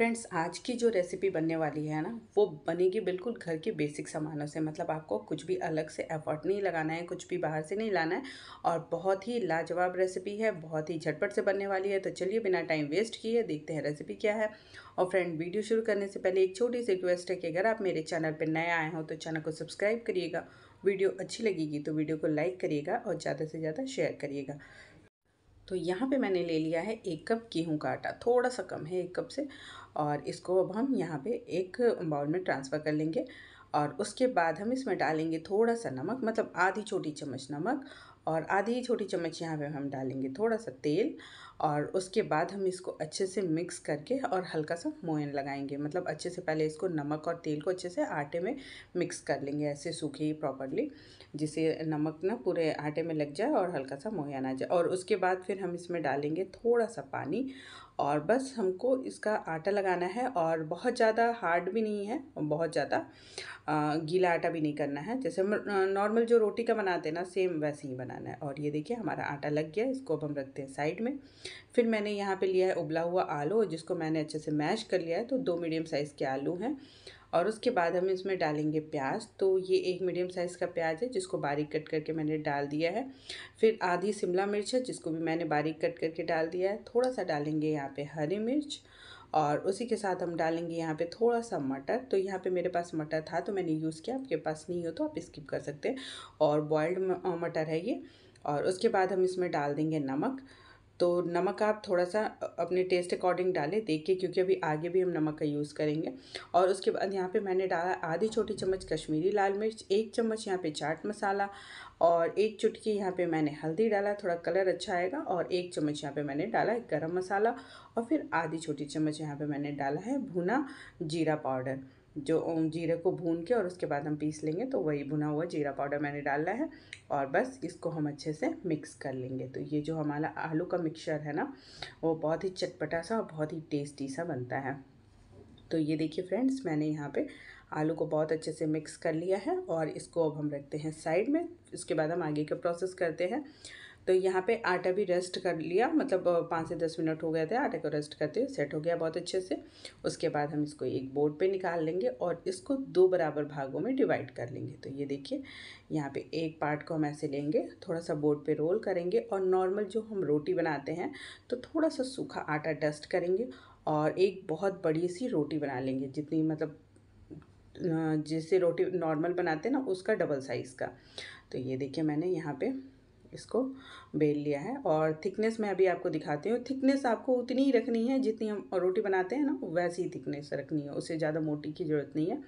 friends आज की जो रेसिपी बनने वाली है ना वो बनेगी बिल्कुल घर के बेसिक सामानों से मतलब आपको कुछ भी अलग से एफर्ट नहीं लगाना है कुछ भी बाहर से नहीं लाना है और बहुत ही लाजवाब रेसिपी है बहुत ही झटपट से बनने वाली है तो चलिए बिना टाइम वेस्ट किए देखते हैं रेसिपी क्या है और फ्रेंड वीडियो शुरू करने से पहले एक छोटी सी रिक्वेस्ट है कि अगर आप मेरे चैनल पर नए आए हों तो चैनल को सब्सक्राइब करिएगा वीडियो अच्छी लगेगी तो वीडियो को लाइक करिएगा और ज़्यादा से ज़्यादा शेयर करिएगा तो यहाँ पे मैंने ले लिया है एक कप गेहूँ का आटा थोड़ा सा कम है एक कप से और इसको अब हम यहाँ पे एक बाउल में ट्रांसफ़र कर लेंगे और उसके बाद हम इसमें डालेंगे थोड़ा सा नमक मतलब आधी छोटी चम्मच नमक और आधी छोटी चम्मच यहाँ पे हम डालेंगे थोड़ा सा तेल और उसके बाद हम इसको अच्छे से मिक्स करके और हल्का सा मोयन लगाएंगे मतलब अच्छे से पहले इसको नमक और तेल को अच्छे से आटे में मिक्स कर लेंगे ऐसे ही प्रॉपरली जिससे नमक ना पूरे आटे में लग जाए और हल्का सा मोयन आ जाए और उसके बाद फिर हम इसमें डालेंगे थोड़ा सा पानी और बस हमको इसका आटा लगाना है और बहुत ज़्यादा हार्ड भी नहीं है बहुत ज़्यादा गीला आटा भी नहीं करना है जैसे हम नॉर्मल जो रोटी का बनाते हैं ना सेम वैसे ही बनाना है और ये देखिए हमारा आटा लग गया इसको अब हम रखते हैं साइड में फिर मैंने यहाँ पे लिया है उबला हुआ आलू जिसको मैंने अच्छे से मैश कर लिया है तो दो मीडियम साइज़ के आलू हैं और उसके बाद हम इसमें डालेंगे प्याज तो ये एक मीडियम साइज़ का प्याज है जिसको बारीक कट करके मैंने डाल दिया है फिर आधी शिमला मिर्च है जिसको भी मैंने बारीक कट करके डाल दिया है थोड़ा सा डालेंगे यहाँ पे हरी मिर्च और उसी के साथ हम डालेंगे यहाँ पे थोड़ा सा मटर तो यहाँ पे मेरे पास मटर था तो मैंने यूज़ किया आपके पास नहीं हो तो आप स्किप कर सकते हैं और बॉयल्ड मटर है ये और उसके बाद हम इसमें डाल देंगे नमक तो नमक आप थोड़ा सा अपने टेस्ट अकॉर्डिंग डालें देखिए क्योंकि अभी आगे भी हम नमक का यूज़ करेंगे और उसके बाद यहाँ पे मैंने डाला आधी छोटी चम्मच कश्मीरी लाल मिर्च एक चम्मच यहाँ पे चाट मसाला और एक चुटकी यहाँ पे मैंने हल्दी डाला थोड़ा कलर अच्छा आएगा और एक चम्मच यहाँ पे मैंने डाला गरम मसाला और फिर आधी छोटी चम्मच यहाँ पे मैंने डाला है भुना जीरा पाउडर जो जीरे को भून के और उसके बाद हम पीस लेंगे तो वही भुना हुआ जीरा पाउडर मैंने डाला है और बस इसको हम अच्छे से मिक्स कर लेंगे तो ये जो हमारा आलू का मिक्सचर है ना वो बहुत ही चटपटा सा और बहुत ही टेस्टी सा बनता है तो ये देखिए फ्रेंड्स मैंने यहाँ पे आलू को बहुत अच्छे से मिक्स कर लिया है और इसको अब हम रखते हैं साइड में इसके बाद हम आगे का प्रोसेस करते हैं तो यहाँ पे आटा भी रेस्ट कर लिया मतलब पाँच से दस मिनट हो गए थे आटे को रेस्ट करते हुए सेट हो गया बहुत अच्छे से उसके बाद हम इसको एक बोर्ड पे निकाल लेंगे और इसको दो बराबर भागों में डिवाइड कर लेंगे तो ये देखिए यहाँ पे एक पार्ट को हम ऐसे लेंगे थोड़ा सा बोर्ड पे रोल करेंगे और नॉर्मल जो हम रोटी बनाते हैं तो थोड़ा सा सूखा आटा डस्ट करेंगे और एक बहुत बड़ी सी रोटी बना लेंगे जितनी मतलब जैसे रोटी नॉर्मल बनाते हैं ना उसका डबल साइज़ का तो ये देखिए मैंने यहाँ पर इसको बेल लिया है और थिकनेस मैं अभी आपको दिखाती हूँ थिकनेस आपको उतनी ही रखनी है जितनी हम रोटी बनाते हैं ना वैसी ही थिकनेस रखनी है उससे ज़्यादा मोटी की ज़रूरत नहीं है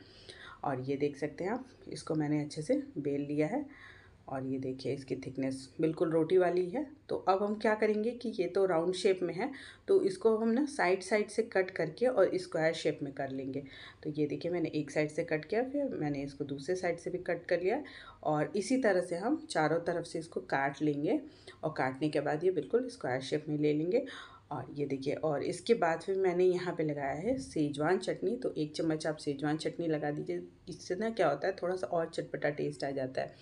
और ये देख सकते हैं आप इसको मैंने अच्छे से बेल लिया है और ये देखिए इसकी थिकनेस बिल्कुल रोटी वाली है तो अब हम क्या करेंगे कि ये तो राउंड शेप में है तो इसको हम ना साइड साइड से कट करके और स्क्वायर शेप में कर लेंगे तो ये देखिए मैंने एक साइड से कट किया फिर मैंने इसको दूसरे साइड से भी कट कर लिया और इसी तरह से हम चारों तरफ से इसको काट लेंगे और काटने के बाद ये बिल्कुल स्क्वायर शेप में ले लेंगे और ये देखिए और इसके बाद फिर मैंने यहाँ पे लगाया है सेजवान चटनी तो एक चम्मच आप सेजवान चटनी लगा दीजिए इससे ना क्या होता है थोड़ा सा और चटपटा टेस्ट आ जाता है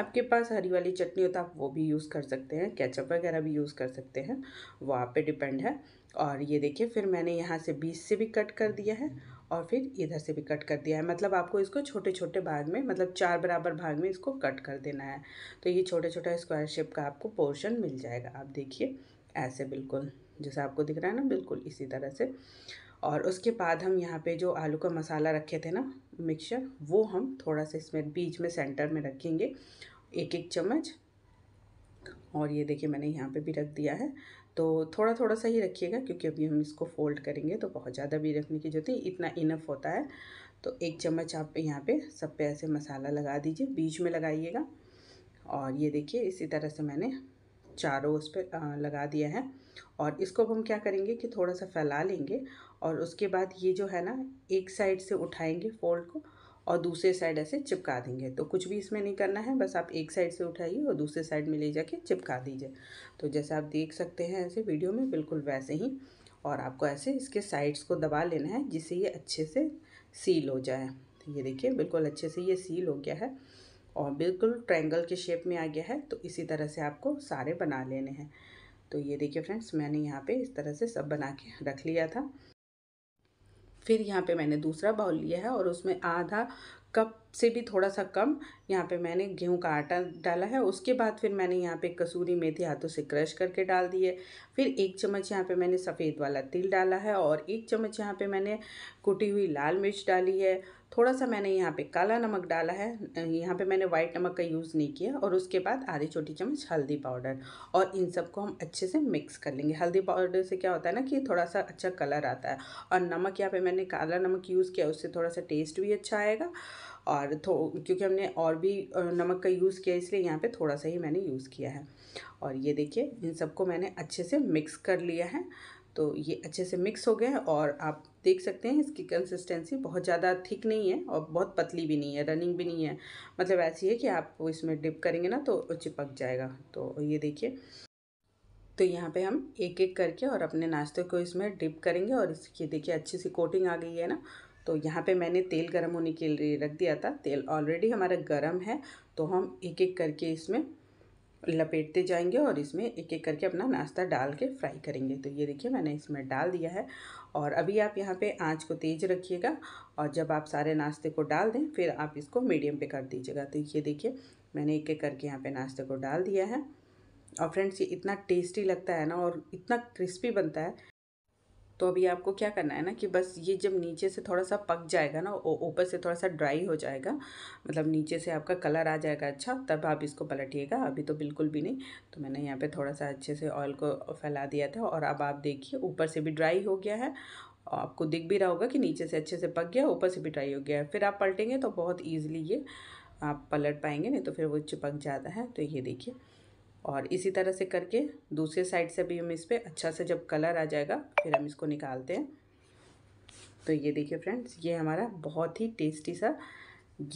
आपके पास हरी वाली चटनी हो तो आप वो भी यूज़ कर सकते हैं केचप वगैरह भी यूज़ कर सकते हैं वो आप पे डिपेंड है और ये देखिए फिर मैंने यहाँ से बीस से भी कट कर दिया है और फिर इधर से भी कट कर दिया है मतलब आपको इसको छोटे छोटे भाग में मतलब चार बराबर भाग में इसको कट कर देना है तो ये छोटे छोटे स्क्वायर शेप का आपको पोर्शन मिल जाएगा आप देखिए ऐसे बिल्कुल जैसे आपको दिख रहा है ना बिल्कुल इसी तरह से और उसके बाद हम यहाँ पे जो आलू का मसाला रखे थे ना मिक्सचर वो हम थोड़ा सा इसमें बीच में सेंटर में रखेंगे एक एक चम्मच और ये देखिए मैंने यहाँ पे भी रख दिया है तो थोड़ा थोड़ा सा ही रखिएगा क्योंकि अभी हम इसको फोल्ड करेंगे तो बहुत ज़्यादा भी रखने की जरूरत है इतना इनफ होता है तो एक चम्मच आप यहाँ पर सब पे ऐसे मसाला लगा दीजिए बीच में लगाइएगा और ये देखिए इसी तरह से मैंने चारों उस पर लगा दिया है और इसको हम क्या करेंगे कि थोड़ा सा फैला लेंगे और उसके बाद ये जो है ना एक साइड से उठाएंगे फोल्ड को और दूसरे साइड ऐसे चिपका देंगे तो कुछ भी इसमें नहीं करना है बस आप एक साइड से उठाइए और दूसरे साइड में ले जाके चिपका दीजिए तो जैसे आप देख सकते हैं ऐसे वीडियो में बिल्कुल वैसे ही और आपको ऐसे इसके साइड्स को दबा लेना है जिससे ये अच्छे से सील हो जाए ये देखिए बिल्कुल अच्छे से ये सील हो गया है और बिल्कुल ट्रायंगल के शेप में आ गया है तो इसी तरह से आपको सारे बना लेने हैं तो ये देखिए फ्रेंड्स मैंने यहाँ पे इस तरह से सब बना के रख लिया था फिर यहाँ पे मैंने दूसरा बाउल लिया है और उसमें आधा कप से भी थोड़ा सा कम यहाँ पे मैंने गेहूं का आटा डाला है उसके बाद फिर मैंने यहाँ पे कसूरी मेथी हाथों से क्रश करके डाल दी है फिर एक चम्मच यहाँ पे मैंने सफ़ेद वाला तिल डाला है और एक चम्मच यहाँ पे मैंने कुटी हुई लाल मिर्च डाली है थोड़ा सा मैंने यहाँ पे काला नमक डाला है यहाँ पे मैंने वाइट नमक का यूज़ नहीं किया और उसके बाद आधी छोटी चम्मच हल्दी पाउडर और इन सब को हम अच्छे से मिक्स कर लेंगे हल्दी पाउडर से क्या होता है ना कि थोड़ा सा अच्छा कलर आता है और नमक यहाँ पे मैंने काला नमक यूज़ किया उससे थोड़ा सा टेस्ट भी अच्छा आएगा और थो क्योंकि हमने और भी नमक का यूज़ किया इसलिए यहाँ पर थोड़ा सा ही मैंने यूज़ किया है और ये देखिए इन सबको मैंने अच्छे से मिक्स कर लिया है तो ये अच्छे से मिक्स हो गया है और आप देख सकते हैं इसकी कंसिस्टेंसी बहुत ज़्यादा थिक नहीं है और बहुत पतली भी नहीं है रनिंग भी नहीं है मतलब ऐसी है कि आप इसमें डिप करेंगे ना तो चिपक जाएगा तो ये देखिए तो यहाँ पे हम एक एक करके और अपने नाश्ते को इसमें डिप करेंगे और इसकी देखिए अच्छी सी कोटिंग आ गई है ना तो यहाँ पे मैंने तेल गर्म होने के लिए रख दिया था तेल ऑलरेडी हमारा गर्म है तो हम एक एक करके इसमें लपेटते जाएंगे और इसमें एक एक करके अपना नाश्ता डाल के फ्राई करेंगे तो ये देखिए मैंने इसमें डाल दिया है और अभी आप यहाँ पे आंच को तेज़ रखिएगा और जब आप सारे नाश्ते को डाल दें फिर आप इसको मीडियम पे कर दीजिएगा तो ये देखिए मैंने एक एक करके यहाँ पे नाश्ते को डाल दिया है और फ्रेंड्स ये इतना टेस्टी लगता है ना और इतना क्रिस्पी बनता है तो अभी आपको क्या करना है ना कि बस ये जब नीचे से थोड़ा सा पक जाएगा ना ऊपर से थोड़ा सा ड्राई हो जाएगा मतलब नीचे से आपका कलर आ जाएगा अच्छा तब आप इसको पलटिएगा अभी तो बिल्कुल भी नहीं तो मैंने यहाँ पे थोड़ा सा अच्छे से ऑयल को फैला दिया था और अब आप देखिए ऊपर से भी ड्राई हो गया है और आपको दिख भी रहा होगा कि नीचे से अच्छे से पक गया ऊपर से भी ड्राई हो गया है फिर आप पलटेंगे तो बहुत ईजिली ये आप पलट पाएंगे नहीं तो फिर वो चिपक जाता है तो ये देखिए और इसी तरह से करके दूसरे साइड से भी हम इस पर अच्छा से जब कलर आ जाएगा फिर हम इसको निकालते हैं तो ये देखिए फ्रेंड्स ये हमारा बहुत ही टेस्टी सा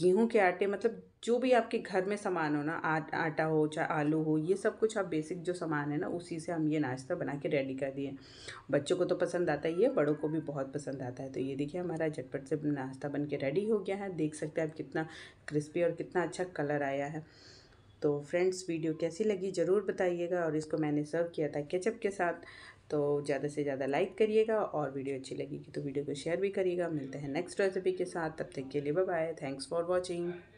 गेहूं के आटे मतलब जो भी आपके घर में सामान हो ना आ, आटा हो चाहे आलू हो ये सब कुछ आप बेसिक जो सामान है ना उसी से हम ये नाश्ता बना के रेडी कर दिए बच्चों को तो पसंद आता ही है बड़ों को भी बहुत पसंद आता है तो ये देखिए हमारा झटपट से नाश्ता बन के रेडी हो गया है देख सकते हैं आप कितना क्रिस्पी और कितना अच्छा कलर आया है तो फ्रेंड्स वीडियो कैसी लगी ज़रूर बताइएगा और इसको मैंने सर्व किया था केचप के साथ तो ज़्यादा से ज़्यादा लाइक करिएगा और वीडियो अच्छी लगेगी तो वीडियो को शेयर भी करिएगा मिलते हैं नेक्स्ट रेसिपी के साथ तब तक के लिए बाय थैंक्स फॉर वॉचिंग